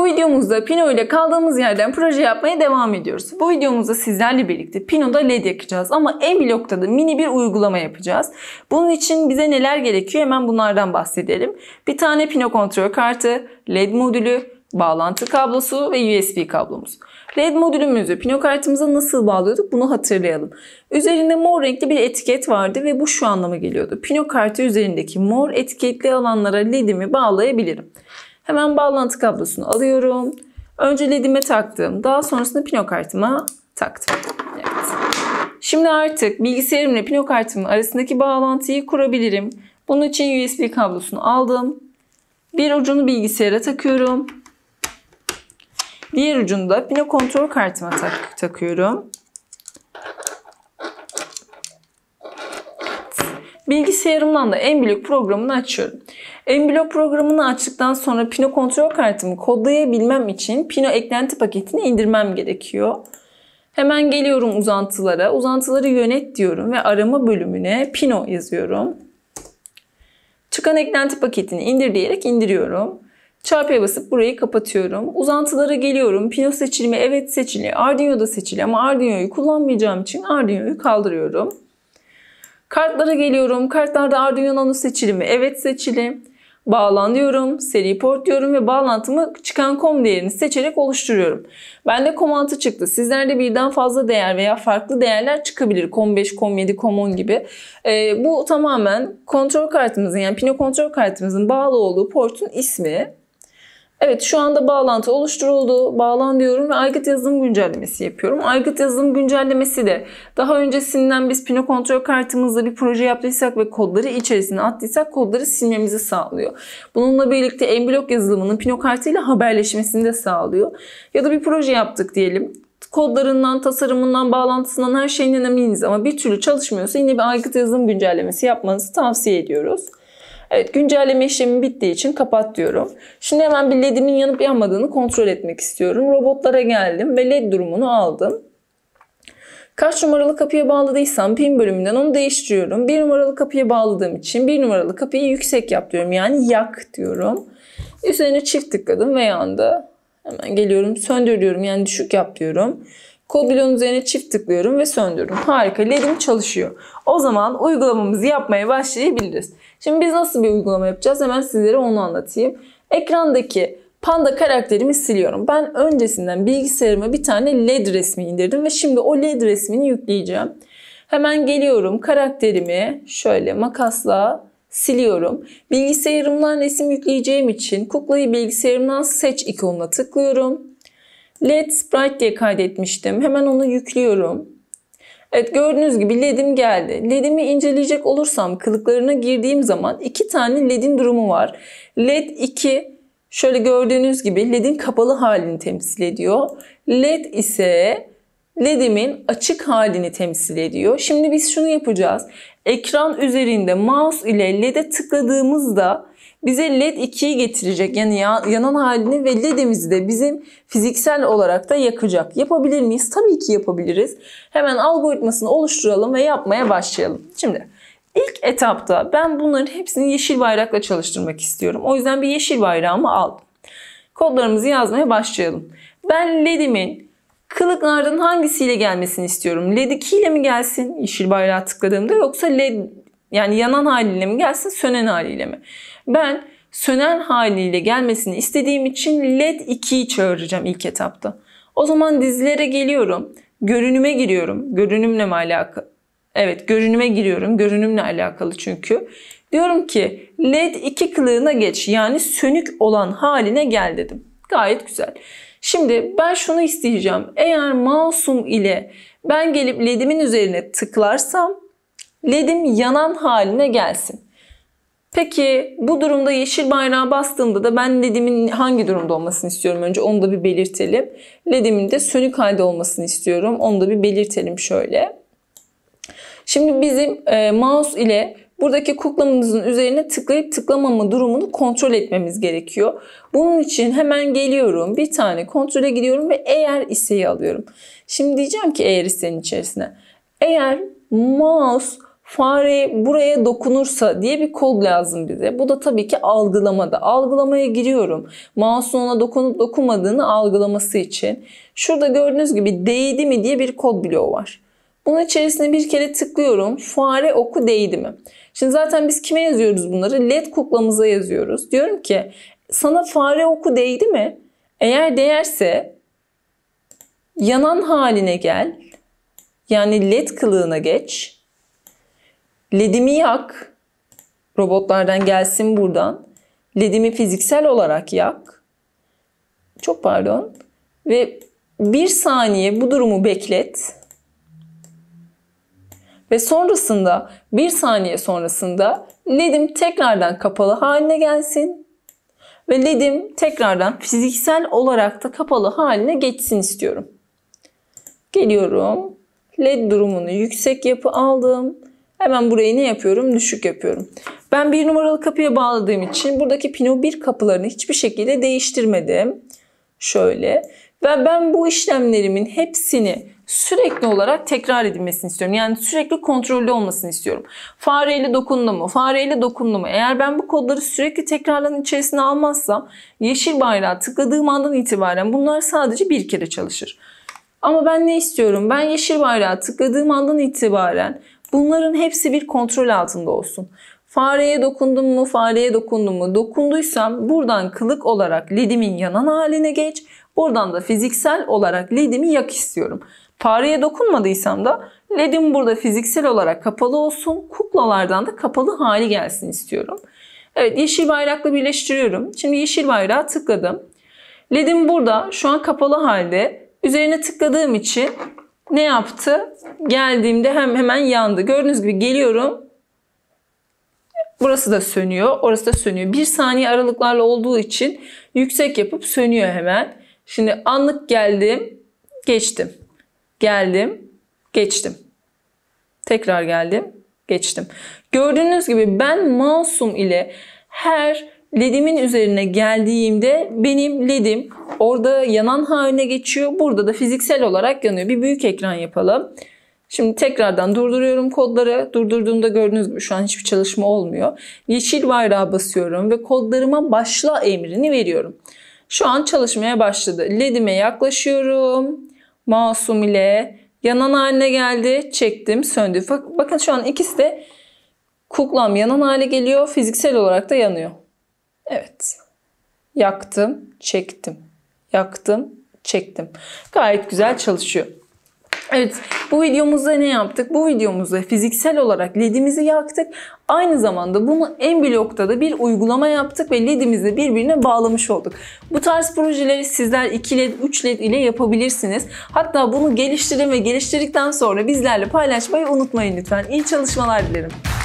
Bu videomuzda Pino ile kaldığımız yerden proje yapmaya devam ediyoruz. Bu videomuzda sizlerle birlikte Pino'da LED yakacağız ama E-Block'ta da mini bir uygulama yapacağız. Bunun için bize neler gerekiyor hemen bunlardan bahsedelim. Bir tane Pino kontrol kartı, LED modülü, bağlantı kablosu ve USB kablomuz. LED modülümüzü pino kartımıza nasıl bağlıyorduk bunu hatırlayalım. Üzerinde mor renkli bir etiket vardı ve bu şu anlama geliyordu. Pino kartı üzerindeki mor etiketli alanlara LED'imi bağlayabilirim. Hemen bağlantı kablosunu alıyorum. Önce ledime taktım. Daha sonrasında pino kartıma taktım. Evet. Şimdi artık bilgisayarımla pino kartımın arasındaki bağlantıyı kurabilirim. Bunun için USB kablosunu aldım. Bir ucunu bilgisayara takıyorum. Diğer ucunu da pino kontrol kartıma tak takıyorum. Bilgisayarımdan da EnBlock programını açıyorum. EnBlock programını açtıktan sonra Pino kontrol kartımı kodlayabilmem için Pino eklenti paketini indirmem gerekiyor. Hemen geliyorum uzantılara. Uzantıları yönet diyorum ve arama bölümüne Pino yazıyorum. Çıkan eklenti paketini indir diyerek indiriyorum. Çarpıya basıp burayı kapatıyorum. Uzantılara geliyorum. Pino seçili Evet seçili. Arduino da seçili ama Arduino'yu kullanmayacağım için Arduino'yu kaldırıyorum. Kartlara geliyorum. Kartlarda Arduino'nun seçili Evet seçili. Bağlan diyorum. Seri port diyorum ve bağlantımı çıkan kom değerini seçerek oluşturuyorum. Bende kom 6 çıktı. Sizlerde birden fazla değer veya farklı değerler çıkabilir. Kom 5, kom 7, kom 10 gibi. E, bu tamamen kontrol kartımızın yani pino kontrol kartımızın bağlı olduğu portun ismi Evet şu anda bağlantı oluşturuldu. Bağlan diyorum ve aygıt yazılım güncellemesi yapıyorum. Aygıt yazılım güncellemesi de daha öncesinden biz Pino kontrol kartımızla bir proje yaptıysak ve kodları içerisine attıysak kodları silmemizi sağlıyor. Bununla birlikte enblok yazılımının Pino kartıyla haberleşmesini de sağlıyor. Ya da bir proje yaptık diyelim kodlarından, tasarımından, bağlantısından her şeyinden eminiz ama bir türlü çalışmıyorsa yine bir aygıt yazılım güncellemesi yapmanızı tavsiye ediyoruz. Evet güncelleme işlemi bittiği için kapat diyorum. Şimdi hemen bir LED'imin yanıp yanmadığını kontrol etmek istiyorum. Robotlara geldim ve LED durumunu aldım. Kaç numaralı kapıya bağladıysam pin bölümünden onu değiştiriyorum. Bir numaralı kapıya bağladığım için bir numaralı kapıyı yüksek yap diyorum. Yani yak diyorum. Üzerine çift tıkladım ve yandı. Hemen geliyorum söndürüyorum yani düşük yap diyorum. Kodilon üzerine çift tıklıyorum ve söndürüyorum. Harika ledim çalışıyor. O zaman uygulamamızı yapmaya başlayabiliriz. Şimdi biz nasıl bir uygulama yapacağız hemen sizlere onu anlatayım. Ekrandaki panda karakterimi siliyorum. Ben öncesinden bilgisayarıma bir tane led resmi indirdim ve şimdi o led resmini yükleyeceğim. Hemen geliyorum karakterimi şöyle makasla siliyorum. Bilgisayarımdan resim yükleyeceğim için kuklayı bilgisayarımdan seç ikonuna tıklıyorum. LED Sprite diye kaydetmiştim. Hemen onu yüklüyorum. Evet gördüğünüz gibi ledim geldi. Ledimi inceleyecek olursam kılıklarına girdiğim zaman iki tane ledin durumu var. Led 2 şöyle gördüğünüz gibi ledin kapalı halini temsil ediyor. Led ise ledimin açık halini temsil ediyor. Şimdi biz şunu yapacağız. Ekran üzerinde mouse ile lede tıkladığımızda bize led 2'yi getirecek. Yani yanan halini ve ledimizi de bizim fiziksel olarak da yakacak. Yapabilir miyiz? Tabii ki yapabiliriz. Hemen algoritmasını oluşturalım ve yapmaya başlayalım. Şimdi ilk etapta ben bunların hepsini yeşil bayrakla çalıştırmak istiyorum. O yüzden bir yeşil bayrağımı aldım. Kodlarımızı yazmaya başlayalım. Ben ledimin kılıklardan hangisiyle gelmesini istiyorum? LED 2 ile mi gelsin yeşil bayrağı tıkladığımda yoksa LED yani yanan haliyle mi gelsin, sönen haliyle mi? Ben sönen haliyle gelmesini istediğim için led 2'yi çağıracağım ilk etapta. O zaman dizilere geliyorum. Görünüme giriyorum. Görünümle mi alakalı? Evet, görünüme giriyorum. Görünümle alakalı çünkü. Diyorum ki led 2 kılığına geç. Yani sönük olan haline gel dedim. Gayet güzel. Şimdi ben şunu isteyeceğim. Eğer mouse'um ile ben gelip led'imin üzerine tıklarsam ledim yanan haline gelsin. Peki bu durumda yeşil bayrağa bastığımda da ben ledimin hangi durumda olmasını istiyorum önce onu da bir belirtelim. Ledimin de sönük halde olmasını istiyorum. Onu da bir belirtelim şöyle. Şimdi bizim e, mouse ile buradaki kuklamızın üzerine tıklayıp tıklamama durumunu kontrol etmemiz gerekiyor. Bunun için hemen geliyorum. Bir tane kontrole gidiyorum ve eğer iseyi alıyorum. Şimdi diyeceğim ki eğer isenin içerisine. Eğer mouse fare buraya dokunursa diye bir kod lazım bize. Bu da tabii ki algılamada. Algılamaya giriyorum. Mouse'un ona dokunup dokunmadığını algılaması için. Şurada gördüğünüz gibi değdi mi diye bir kod bloğu var. Bunun içerisine bir kere tıklıyorum. Fare oku değdi mi? Şimdi zaten biz kime yazıyoruz bunları? LED kuklamıza yazıyoruz. Diyorum ki sana fare oku değdi mi? Eğer değerse yanan haline gel. Yani led kılığına geç Ledimi yak. Robotlardan gelsin buradan. Ledimi fiziksel olarak yak. Çok pardon. Ve bir saniye bu durumu beklet. Ve sonrasında bir saniye sonrasında ledim tekrardan kapalı haline gelsin. Ve ledim tekrardan fiziksel olarak da kapalı haline geçsin istiyorum. Geliyorum. LED durumunu yüksek yapı aldım. Hemen burayı ne yapıyorum? Düşük yapıyorum. Ben bir numaralı kapıya bağladığım için buradaki pino bir kapılarını hiçbir şekilde değiştirmedim. Şöyle. Ve ben bu işlemlerimin hepsini sürekli olarak tekrar edilmesini istiyorum. Yani sürekli kontrollü olmasını istiyorum. Fareyle dokundu mu? Fareyle dokundu mu? Eğer ben bu kodları sürekli tekrarların içerisine almazsam yeşil bayrağı tıkladığım andan itibaren bunlar sadece bir kere çalışır. Ama ben ne istiyorum? Ben yeşil bayrağı tıkladığım andan itibaren Bunların hepsi bir kontrol altında olsun. Fareye dokundum mu, fareye dokundum mu? Dokunduysam buradan kılık olarak ledimin yanan haline geç. Buradan da fiziksel olarak ledimi yak istiyorum. Fareye dokunmadıysam da ledim burada fiziksel olarak kapalı olsun. Kuklalardan da kapalı hali gelsin istiyorum. Evet yeşil bayrakla birleştiriyorum. Şimdi yeşil bayrağa tıkladım. Ledim burada şu an kapalı halde. Üzerine tıkladığım için ne yaptı? Geldiğimde hem hemen yandı. Gördüğünüz gibi geliyorum. Burası da sönüyor, orası da sönüyor. Bir saniye aralıklarla olduğu için yüksek yapıp sönüyor hemen. Şimdi anlık geldim, geçtim. Geldim, geçtim. Tekrar geldim, geçtim. Gördüğünüz gibi ben masum ile her LED'imin üzerine geldiğimde benim LED'im orada yanan haline geçiyor. Burada da fiziksel olarak yanıyor. Bir büyük ekran yapalım. Şimdi tekrardan durduruyorum kodları. Durdurduğumda gördüğünüz gibi şu an hiçbir çalışma olmuyor. Yeşil bayrağı basıyorum ve kodlarıma başla emrini veriyorum. Şu an çalışmaya başladı. LED'ime yaklaşıyorum. Masum ile yanan haline geldi. Çektim, söndü. Bakın şu an ikisi de kuklam yanan hale geliyor. Fiziksel olarak da yanıyor. Evet. Yaktım, çektim. Yaktım, çektim. Gayet güzel çalışıyor. Evet bu videomuzda ne yaptık? Bu videomuzda fiziksel olarak ledimizi yaktık. Aynı zamanda bunu en blokta da bir uygulama yaptık ve ledimizi birbirine bağlamış olduk. Bu tarz projeleri sizler 2 led 3 led ile yapabilirsiniz. Hatta bunu geliştirin ve geliştirdikten sonra bizlerle paylaşmayı unutmayın lütfen. İyi çalışmalar dilerim.